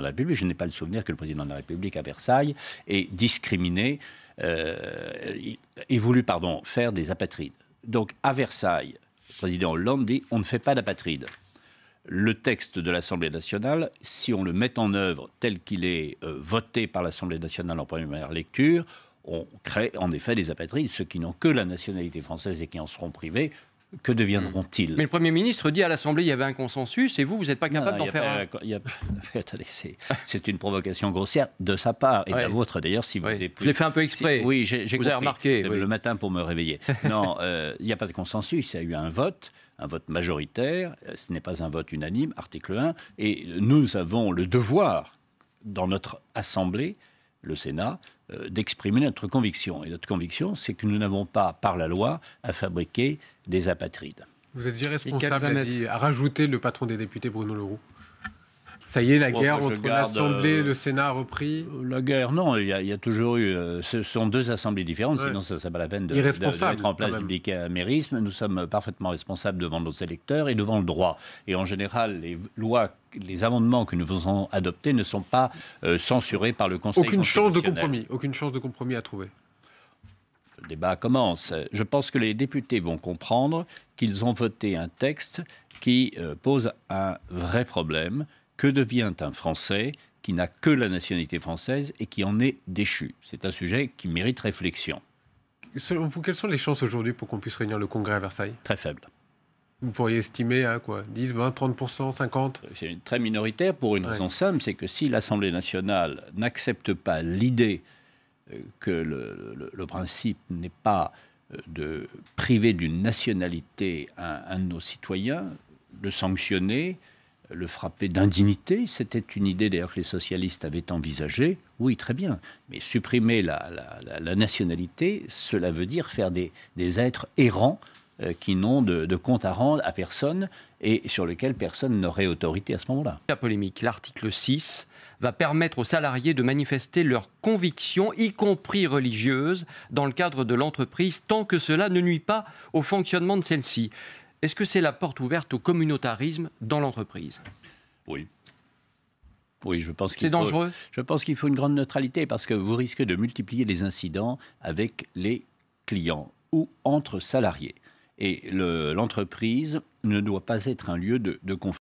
la République. Je n'ai pas le souvenir que le président de la République à Versailles ait discriminé, euh, ait voulu pardon, faire des apatrides. Donc à Versailles, le président Hollande dit on ne fait pas d'apatrides. Le texte de l'Assemblée nationale, si on le met en œuvre tel qu'il est euh, voté par l'Assemblée nationale en première lecture, on crée en effet des apatrides, ceux qui n'ont que la nationalité française et qui en seront privés, que deviendront-ils Mais le Premier ministre dit à l'Assemblée qu'il y avait un consensus et vous, vous n'êtes pas capable d'en faire un. c'est une provocation grossière de sa part et de la vôtre d'ailleurs. Si vous ouais. je l'ai fait un peu exprès. oui, j'ai compris. Avez remarqué. Le matin pour me réveiller. non, euh, il n'y a pas de consensus. Il y a eu un vote un vote majoritaire, euh, ce n'est pas un vote unanime, article 1, et nous avons le devoir, dans notre Assemblée, le Sénat, euh, d'exprimer notre conviction. Et notre conviction, c'est que nous n'avons pas, par la loi, à fabriquer des apatrides. Vous êtes irresponsable, à rajouter le patron des députés, Bruno Leroux. Ça y est, la guerre entre l'Assemblée et euh, le Sénat a repris La guerre, non, il y, a, toujours eu. Euh, ce sont deux assemblées différentes, sinon ça n'a pas la peine de, mettre en place du bicamérisme. Nous sommes parfaitement responsables devant nos électeurs et devant le droit. Et en général, les lois, les amendements que nous faisons adopter ne sont pas euh, censurés par le Conseil aucune Chance de compromis, aucune chance de compromis à trouver le débat commence. Je pense que les députés vont comprendre qu'ils ont voté un texte qui pose un vrai problème, que devient un Français qui n'a que la nationalité française et qui en est déchu C'est un sujet qui mérite réflexion. Selon vous, quelles sont les chances aujourd'hui pour qu'on puisse réunir le Congrès à Versailles Très faible Vous pourriez estimer à hein, quoi 10, 20, 30 50 C'est très minoritaire pour une raison simple, c'est que si l'Assemblée nationale n'accepte pas l'idée euh, que le, principe n'est pas euh, de priver d'une nationalité à un de nos citoyens, de sanctionner, le frapper d'indignité. C'était une idée d'ailleurs que les socialistes avaient envisagée. Oui, très bien. Mais supprimer la, nationalité, cela veut dire faire des, êtres errants euh, qui n'ont de, de, compte à rendre à personne et sur lesquels personne n'aurait autorité à ce moment-là. La polémique, l'article 6 va permettre aux salariés de manifester leurs convictions, y compris religieuses, dans le cadre de l'entreprise, tant que cela ne nuit pas au fonctionnement de celle-ci. Est-ce que c'est la porte ouverte au communautarisme dans l'entreprise Oui. Oui, je pense qu'il faut, dangereux. Je pense qu'il faut une grande neutralité parce que vous risquez de multiplier les incidents avec les clients ou entre salariés. Et l'entreprise ne doit pas être un lieu de conflit.